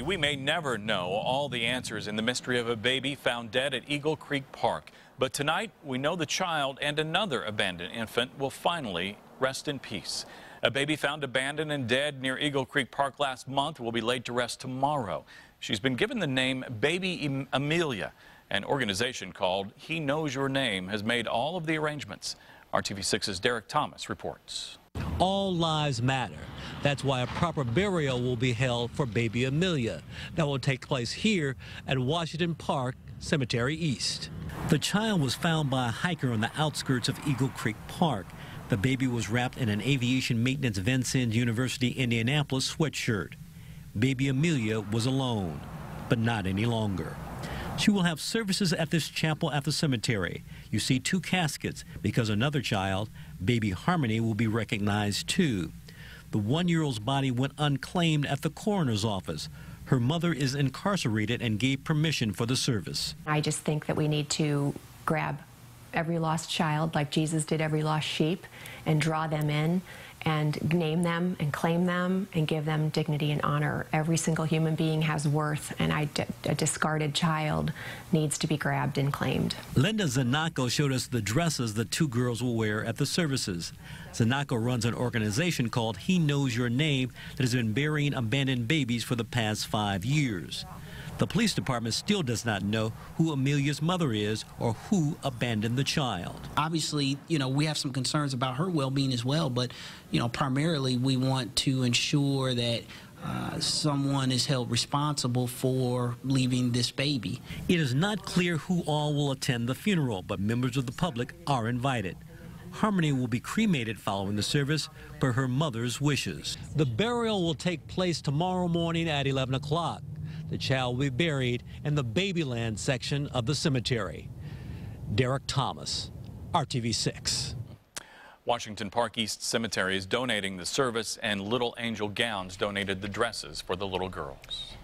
We may never know all the answers in the mystery of a baby found dead at Eagle Creek Park. But tonight, we know the child and another abandoned infant will finally rest in peace. A baby found abandoned and dead near Eagle Creek Park last month will be laid to rest tomorrow. She's been given the name Baby Amelia. An organization called He Knows Your Name has made all of the arrangements. RTV6's Derek Thomas reports. All lives matter. That's why a proper burial will be held for baby Amelia. That will take place here at Washington Park Cemetery East. The child was found by a hiker on the outskirts of Eagle Creek Park. The baby was wrapped in an aviation maintenance Vincennes University Indianapolis sweatshirt. Baby Amelia was alone, but not any longer. She will have services at this chapel at the cemetery. You see two caskets because another child, baby Harmony, will be recognized too. The one year old's body went unclaimed at the coroner's office. Her mother is incarcerated and gave permission for the service. I just think that we need to grab every lost child like Jesus did every lost sheep and draw them in and name them and claim them and give them dignity and honor. Every single human being has worth, and a discarded child needs to be grabbed and claimed. Linda Zanaco showed us the dresses the two girls will wear at the services. Zanaco runs an organization called He Knows Your Name that has been burying abandoned babies for the past five years. The police department still does not know who Amelia's mother is or who abandoned the child. Obviously, you know, we have some concerns about her well being as well, but, you know, primarily we want to ensure that. Uh, someone is held responsible for leaving this baby. It is not clear who all will attend the funeral, but members of the public are invited. Harmony will be cremated following the service per her mother's wishes. The burial will take place tomorrow morning at 11 o'clock. The child will be buried in the Babyland section of the cemetery. Derek Thomas, RTV6. Washington Park East Cemetery is donating the service, and Little Angel Gowns donated the dresses for the little girls.